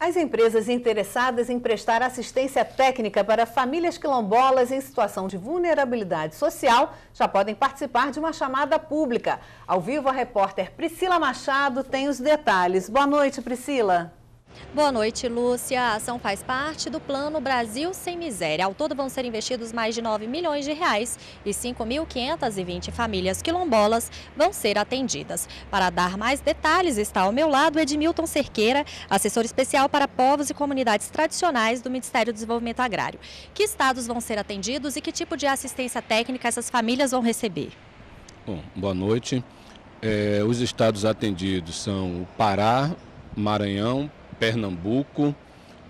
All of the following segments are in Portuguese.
As empresas interessadas em prestar assistência técnica para famílias quilombolas em situação de vulnerabilidade social já podem participar de uma chamada pública. Ao vivo, a repórter Priscila Machado tem os detalhes. Boa noite, Priscila. Boa noite, Lúcia. A ação faz parte do Plano Brasil Sem Miséria. Ao todo vão ser investidos mais de 9 milhões de reais e 5.520 famílias quilombolas vão ser atendidas. Para dar mais detalhes está ao meu lado Edmilton Cerqueira, assessor especial para povos e comunidades tradicionais do Ministério do Desenvolvimento Agrário. Que estados vão ser atendidos e que tipo de assistência técnica essas famílias vão receber? Bom, boa noite. É, os estados atendidos são o Pará, Maranhão, Pernambuco,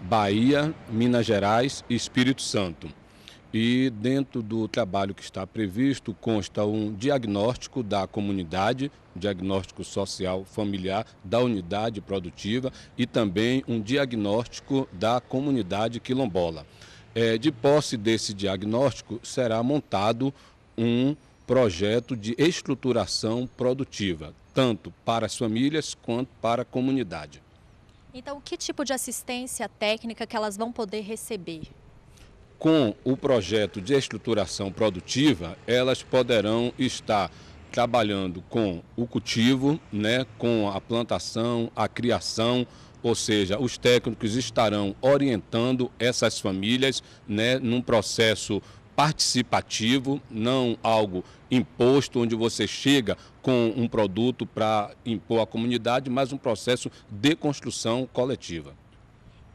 Bahia, Minas Gerais e Espírito Santo. E dentro do trabalho que está previsto consta um diagnóstico da comunidade, diagnóstico social familiar da unidade produtiva e também um diagnóstico da comunidade quilombola. É, de posse desse diagnóstico, será montado um projeto de estruturação produtiva, tanto para as famílias quanto para a comunidade. Então, que tipo de assistência técnica que elas vão poder receber? Com o projeto de estruturação produtiva, elas poderão estar trabalhando com o cultivo, né, com a plantação, a criação, ou seja, os técnicos estarão orientando essas famílias né, num processo participativo, não algo imposto, onde você chega com um produto para impor à comunidade, mas um processo de construção coletiva.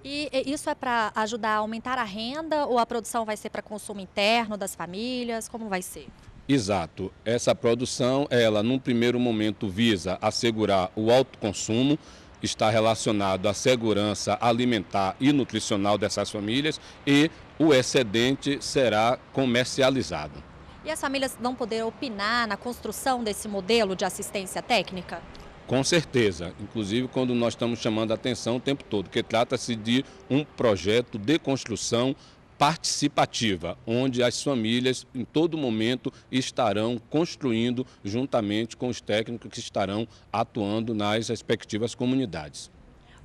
E isso é para ajudar a aumentar a renda ou a produção vai ser para consumo interno das famílias? Como vai ser? Exato. Essa produção, ela, num primeiro momento, visa assegurar o autoconsumo, está relacionado à segurança alimentar e nutricional dessas famílias e o excedente será comercializado. E as famílias vão poder opinar na construção desse modelo de assistência técnica? Com certeza, inclusive quando nós estamos chamando a atenção o tempo todo, que trata-se de um projeto de construção participativa, onde as famílias em todo momento estarão construindo juntamente com os técnicos que estarão atuando nas respectivas comunidades.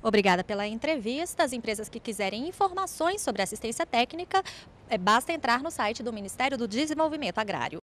Obrigada pela entrevista. As empresas que quiserem informações sobre assistência técnica, é, basta entrar no site do Ministério do Desenvolvimento Agrário.